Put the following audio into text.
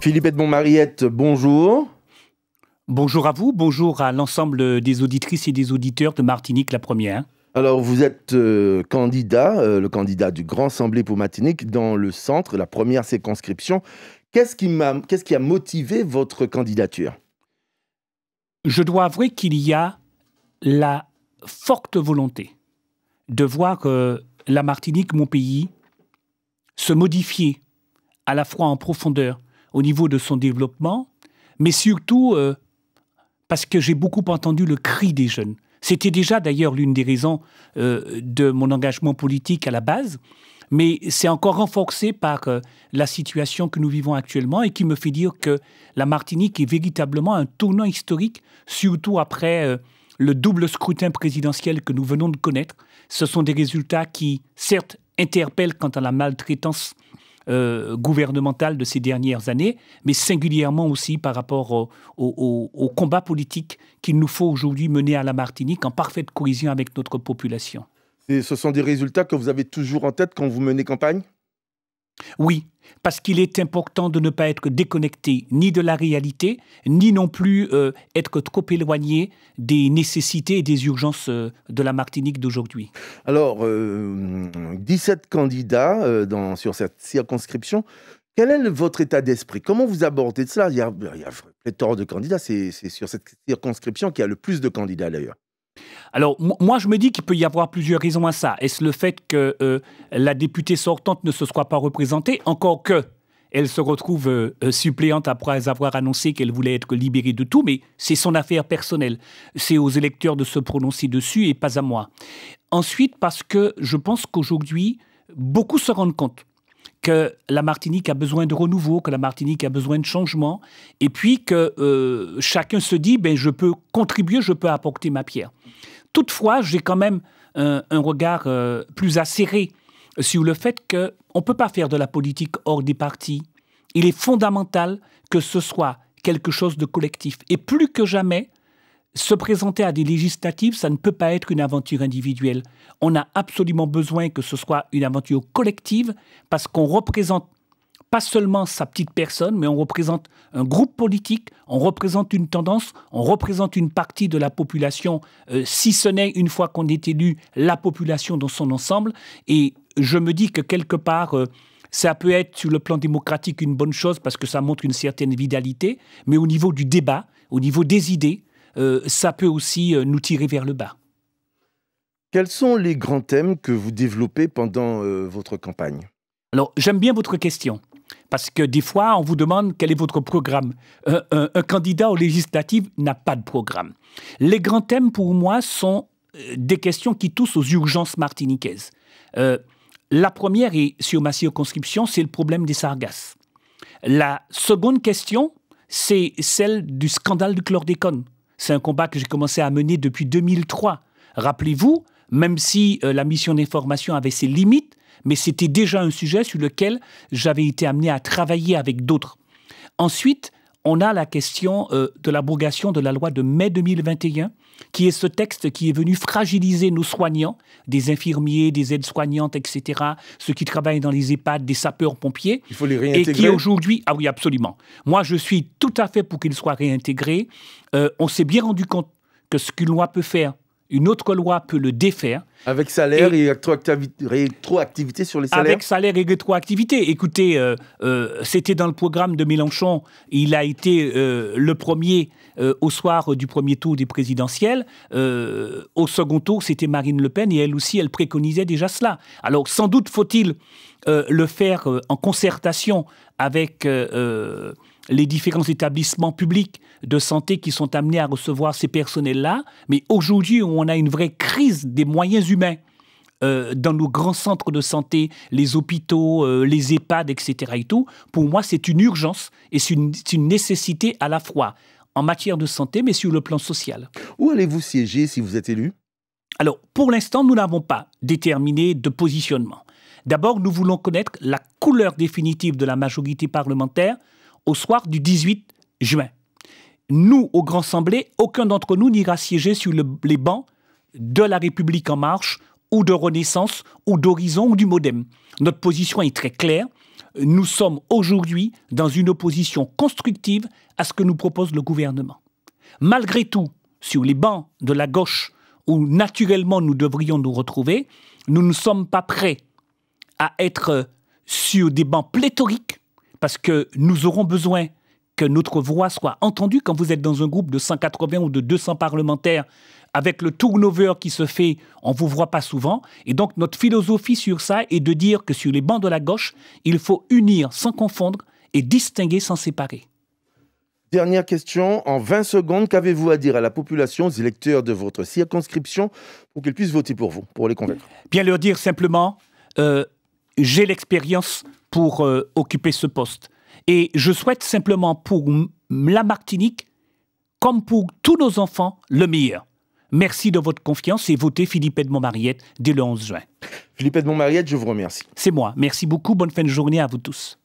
Philippe Edmond-Mariette, bonjour. Bonjour à vous, bonjour à l'ensemble des auditrices et des auditeurs de Martinique la Première. Alors vous êtes euh, candidat, euh, le candidat du Grand Assemblée pour Martinique dans le centre, la première circonscription. Qu'est-ce qui, a motivé votre candidature Je dois avouer qu'il y a la forte volonté de voir que euh, la Martinique, mon pays, se modifier à la fois en profondeur au niveau de son développement, mais surtout euh, parce que j'ai beaucoup entendu le cri des jeunes. C'était déjà d'ailleurs l'une des raisons euh, de mon engagement politique à la base, mais c'est encore renforcé par euh, la situation que nous vivons actuellement et qui me fait dire que la Martinique est véritablement un tournant historique, surtout après le double scrutin présidentiel que nous venons de connaître. Ce sont des résultats qui, certes, interpellent quant à la maltraitance euh, gouvernementale de ces dernières années, mais singulièrement aussi par rapport euh, au, au combat politique qu'il nous faut aujourd'hui mener à la Martinique en parfaite cohésion avec notre population. Et ce sont des résultats que vous avez toujours en tête quand vous menez campagne oui, parce qu'il est important de ne pas être déconnecté ni de la réalité, ni non plus euh, être trop éloigné des nécessités et des urgences euh, de la Martinique d'aujourd'hui. Alors, 17 euh, candidats sur cette circonscription. Quel est votre état d'esprit Comment vous abordez cela Il y a, plein de candidats. C'est sur cette circonscription qu'il y a le plus de candidats d'ailleurs. Alors, moi, je me dis qu'il peut y avoir plusieurs raisons à ça. Est-ce le fait que euh, la députée sortante ne se soit pas représentée, encore que elle se retrouve euh, euh, suppléante après avoir annoncé qu'elle voulait être libérée de tout, mais c'est son affaire personnelle. C'est aux électeurs de se prononcer dessus et pas à moi. Ensuite, parce que je pense qu'aujourd'hui, beaucoup se rendent compte que la Martinique a besoin de renouveau, que la Martinique a besoin de changement, et puis que euh, chacun se dit, ben, je peux contribuer, je peux apporter ma pierre. Toutefois, j'ai quand même un, regard euh, plus acéré sur le fait qu'on ne peut pas faire de la politique hors des partis. Il est fondamental que ce soit quelque chose de collectif. Et plus que jamais, se présenter à des législatives, ça ne peut pas être une aventure individuelle. On a absolument besoin que ce soit une aventure collective parce qu'on représente pas seulement sa petite personne, mais on représente un groupe politique, on représente une tendance, on représente une partie de la population, euh, si ce n'est une fois qu'on est élu, la population dans son ensemble. Et je me dis que quelque part, euh, ça peut être sur le plan démocratique une bonne chose parce que ça montre une certaine vitalité, mais au niveau du débat, au niveau des idées, euh, ça peut aussi euh, nous tirer vers le bas. Quels sont les grands thèmes que vous développez pendant euh, votre campagne Alors, j'aime bien votre question. Parce que des fois, on vous demande quel est votre programme. Un, candidat aux législatives n'a pas de programme. Les grands thèmes, pour moi, sont des questions qui touchent aux urgences martiniquaises. la première, et sur ma circonscription, c'est le problème des sargasses. La seconde question, c'est celle du scandale du chlordécone. C'est un combat que j'ai commencé à mener depuis 2003. Rappelez-vous, même si euh, la mission d'information avait ses limites, mais c'était déjà un sujet sur lequel j'avais été amené à travailler avec d'autres. Ensuite, on a la question euh, de l'abrogation de la loi de mai 2021, qui est ce texte qui est venu fragiliser nos soignants, des infirmiers, des aides-soignantes, etc., ceux qui travaillent dans les EHPAD, des sapeurs-pompiers. Il faut les Et qui aujourd'hui, ah oui, absolument. Moi, je suis tout à fait pour qu'ils soient réintégrés. Euh, on s'est bien rendu compte que ce qu'une loi peut faire une autre loi peut le défaire. Avec salaire et, rétroactivité, sur les salaires Avec salaire et rétroactivité. Écoutez, euh, euh, c'était dans le programme de Mélenchon. Il a été euh, le premier au soir du premier tour des présidentielles. au second tour, c'était Marine Le Pen et elle aussi, elle préconisait déjà cela. Alors, sans doute faut-il le faire en concertation avec les différents établissements publics de santé qui sont amenés à recevoir ces personnels-là. Mais aujourd'hui, on a une vraie crise des moyens humains. Euh, dans nos grands centres de santé, les hôpitaux, euh, les EHPAD, etc. Et tout, pour moi, c'est une urgence et c'est une, une nécessité à la fois en matière de santé, mais sur le plan social. Où allez-vous siéger si vous êtes élu Alors, pour l'instant, nous n'avons pas déterminé de positionnement. D'abord, nous voulons connaître la couleur définitive de la majorité parlementaire au soir du 18 juin. Nous, au Grand Semblé, aucun d'entre nous n'ira siéger sur les bancs de la République en marche ou de Renaissance ou d'Horizon ou du Modem. Notre position est très claire. Nous sommes aujourd'hui dans une opposition constructive à ce que nous propose le gouvernement. Malgré tout, sur les bancs de la gauche où naturellement nous devrions nous retrouver, nous ne sommes pas prêts à être sur des bancs pléthoriques parce que nous aurons besoin que notre voix soit entendue quand vous êtes dans un groupe de 180 ou de 200 parlementaires, avec le turnover qui se fait, on ne vous voit pas souvent. Et donc notre philosophie sur ça est de dire que sur les bancs de la gauche, il faut unir sans confondre et distinguer sans séparer. Dernière question, en 20 secondes, qu'avez-vous à dire à la population, aux électeurs de votre circonscription, pour qu'ils puissent voter pour vous, pour les convaincre Bien leur dire simplement, euh, j'ai l'expérience pour euh, occuper ce poste. Et je souhaite simplement pour la Martinique, comme pour tous nos enfants, le meilleur. Merci de votre confiance et votez Philippe Edmond Mariette dès le 11 juin. Philippe Edmond Mariette, je vous remercie. C'est moi. Merci beaucoup. Bonne fin de journée à vous tous.